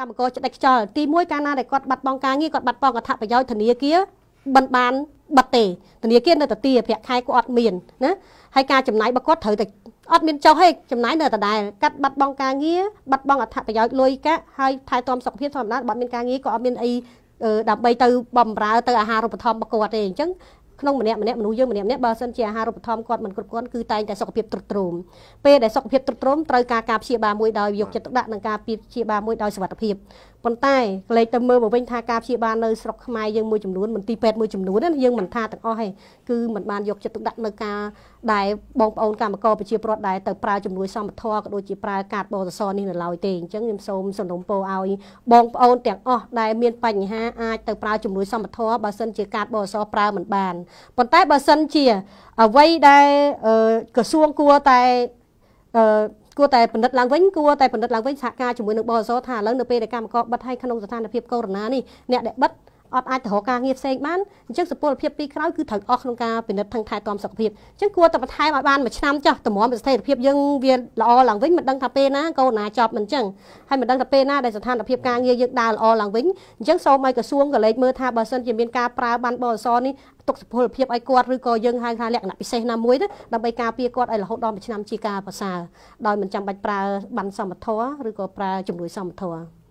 កម្មករច្តេចខ្ចលទី1កាលណាដែលគាត់បាត់បង់ការងារគាត់បាត់បង់អត្ថប្រយោជន៍ធនាគារបិណ្ឌបានបាត់ទេធនាគារនៅតែទាប្រាក់ខែគាត់អត់មានណាហើយការចំណាយរបស់គាត់ត្រូវតែអត់មានចុះទេចំណាយនៅតែដែរកាត់បាត់បង់ការងារបាត់បង់អត្ថប្រយោជន៍លុយកាក់ហើយថែទាំសុខភាពធម្មតាបាត់មានការងារក៏អត់មានអីដើម្បីទៅបំរើទៅអាហារូបត្ថម្ភរបស់គាត់ទេអញ្ចឹងក្នុងម្នាក់ម្នាក់មនុស្សយើងម្នាក់ម្នាក់បើសិនជាអាហារូបត្ថម្ភគាត់មិនគ្រប់គ្រាន់គឺតែងតែសុខភាពទ្រុឌទ្រោមពេលដែលសុខភាពទ្រុឌទ្រោមត្រូវការការព្យាបាលមួយដោយយកចិត្តទុកដាក់និងការព្យាបាលមួយដោយសុវត្ថិភាពប៉ុន្តែលេខទៅមើលមកវិញថាការព្យាបាលនៅស្រុកខ្មែរយើងមួយចំនួនមន្ទីរពេទ្យមួយចំនួនយើងមិនថាទាំងអស់ទេគឺមិនបានយកចិត្តទុកដាក់នៅការដែលបងប្អូនកម្មករប្រជាពលរដ្ឋដែលទៅប្រើជំនួយសមត្ថៈក៏ដូចជាប្រើកាតបសសនេះនៅឡើយទេអញ្ចឹងខ្ញុំសូមសំណូមពរឲ្យបងប្អូនទាំងអស់ដែលមានបញ្ហាអាចទៅប្រើជំនួយសមត្ថៈបើសិនជាកាតបសសប្រើមិនបានប៉ុន្តែបើសិនជាអ្វីដែលក្រសួងគួរតែគួរតែពិនិត្យឡើងវិញគួរតែពិនិត្យឡើងវិញសហការជាមួយនឹងបសសថាឥឡូវនៅពេលដែលកម្មករបិទឲ្យក្នុងស្ថានភាពកូវីដនេះអ្នកដែលបិទអត់អាចទៅរកការងារផ្សេងបានអញ្ចឹងសុពលភាពពីក្រោយគឺត្រូវអស់ក្នុងការពិនិត្យថឹងថែទាំសុខភាពអញ្ចឹងគួរតែបន្ថែមឲ្យបានមួយឆ្នាំចុះតម្រាំស្ថិរភាពយើងវាល្អឡើងវិញមិនដឹងថាពេលណាកូនណាចប់មិនអញ្ចឹងហើយមិនដឹងថាពេលណាដែលស្ថានភាពការងារយើងដើរល្អឡើងវិញអញ្ចឹងសូមឲ្យក្រសួងក៏លេចមើលថាបើសិនជាមានការប្រើបានបអសនេះទុកសុពលភាពឲ្យគាត់ឬក៏យើងហៅថាលក្ខណៈពិសេសណាមួយទៅដើម្បីការពារគាត់ឲ្យរហូតដល់មួយឆ្នាំជាការប្រសើរដោយមិនចាំបាច់ប្រើបានសមត្ថៈឬក៏ប្រើជំនួយសមត្ថៈ